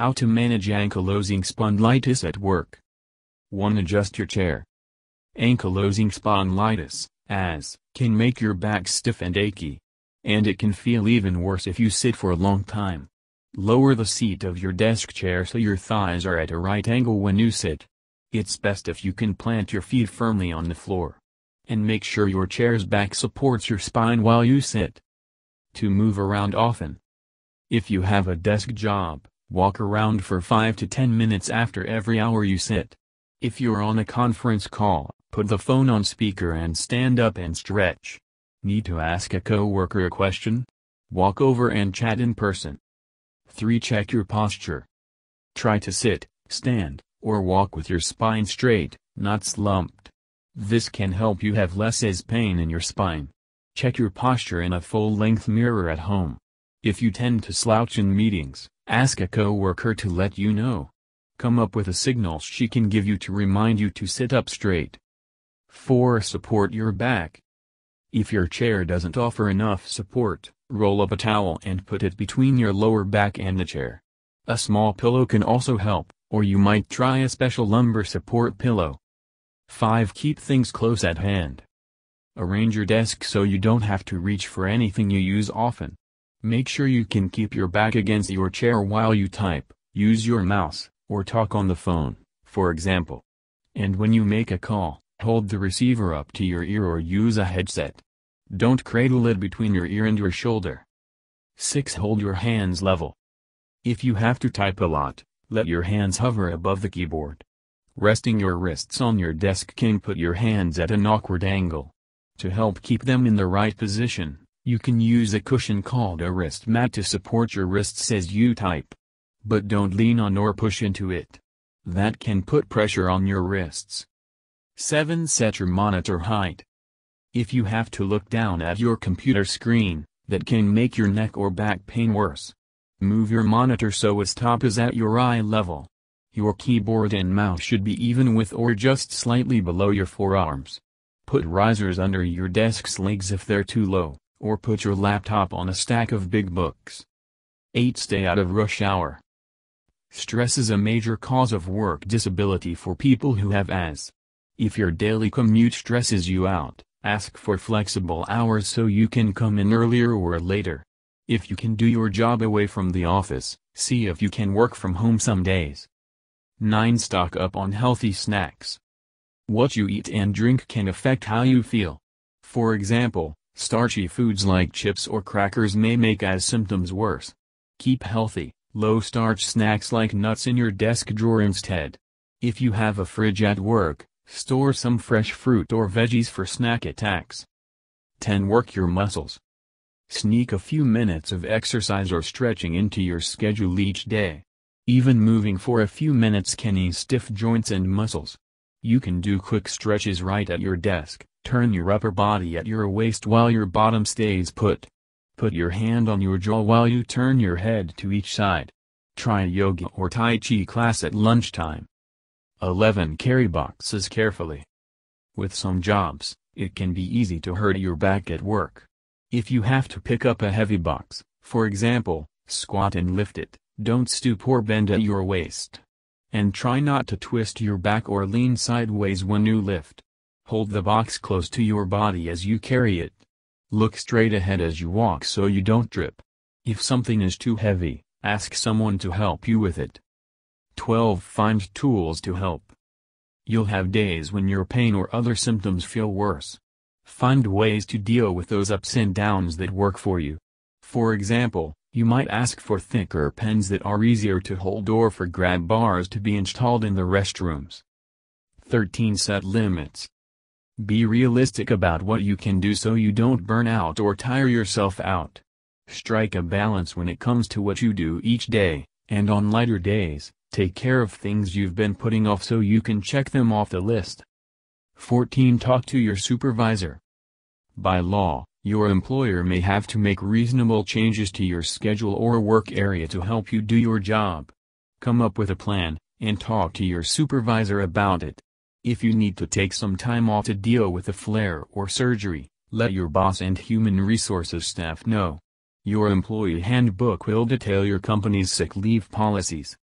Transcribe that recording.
How to manage ankylosing spondylitis at work. 1. Adjust your chair. Ankylosing spondylitis, as, can make your back stiff and achy. And it can feel even worse if you sit for a long time. Lower the seat of your desk chair so your thighs are at a right angle when you sit. It's best if you can plant your feet firmly on the floor. And make sure your chair's back supports your spine while you sit. To move around often. If you have a desk job, Walk around for 5 to 10 minutes after every hour you sit. If you're on a conference call, put the phone on speaker and stand up and stretch. Need to ask a coworker a question? Walk over and chat in person. 3. Check your posture. Try to sit, stand, or walk with your spine straight, not slumped. This can help you have less as pain in your spine. Check your posture in a full-length mirror at home. If you tend to slouch in meetings, ask a coworker to let you know. Come up with a signal she can give you to remind you to sit up straight. 4. Support your back. If your chair doesn't offer enough support, roll up a towel and put it between your lower back and the chair. A small pillow can also help, or you might try a special lumbar support pillow. 5. Keep things close at hand. Arrange your desk so you don't have to reach for anything you use often. Make sure you can keep your back against your chair while you type, use your mouse, or talk on the phone, for example. And when you make a call, hold the receiver up to your ear or use a headset. Don't cradle it between your ear and your shoulder. 6. Hold your hands level. If you have to type a lot, let your hands hover above the keyboard. Resting your wrists on your desk can put your hands at an awkward angle. To help keep them in the right position, you can use a cushion called a wrist mat to support your wrists as you type. But don't lean on or push into it. That can put pressure on your wrists. 7. Set your monitor height. If you have to look down at your computer screen, that can make your neck or back pain worse. Move your monitor so its top is at your eye level. Your keyboard and mouse should be even with or just slightly below your forearms. Put risers under your desk's legs if they're too low or put your laptop on a stack of big books. 8. Stay out of rush hour. Stress is a major cause of work disability for people who have AS. If your daily commute stresses you out, ask for flexible hours so you can come in earlier or later. If you can do your job away from the office, see if you can work from home some days. 9. Stock up on healthy snacks. What you eat and drink can affect how you feel. For example, Starchy foods like chips or crackers may make as symptoms worse. Keep healthy, low-starch snacks like nuts in your desk drawer instead. If you have a fridge at work, store some fresh fruit or veggies for snack attacks. 10. Work your muscles. Sneak a few minutes of exercise or stretching into your schedule each day. Even moving for a few minutes can ease stiff joints and muscles. You can do quick stretches right at your desk. Turn your upper body at your waist while your bottom stays put. Put your hand on your jaw while you turn your head to each side. Try yoga or tai chi class at lunchtime. 11. Carry boxes carefully. With some jobs, it can be easy to hurt your back at work. If you have to pick up a heavy box, for example, squat and lift it, don't stoop or bend at your waist. And try not to twist your back or lean sideways when you lift. Hold the box close to your body as you carry it. Look straight ahead as you walk so you don't trip. If something is too heavy, ask someone to help you with it. 12. Find tools to help. You'll have days when your pain or other symptoms feel worse. Find ways to deal with those ups and downs that work for you. For example, you might ask for thicker pens that are easier to hold or for grab bars to be installed in the restrooms. 13. Set limits. Be realistic about what you can do so you don't burn out or tire yourself out. Strike a balance when it comes to what you do each day, and on lighter days, take care of things you've been putting off so you can check them off the list. 14. Talk to your supervisor. By law, your employer may have to make reasonable changes to your schedule or work area to help you do your job. Come up with a plan, and talk to your supervisor about it. If you need to take some time off to deal with a flare or surgery, let your boss and human resources staff know. Your employee handbook will detail your company's sick leave policies,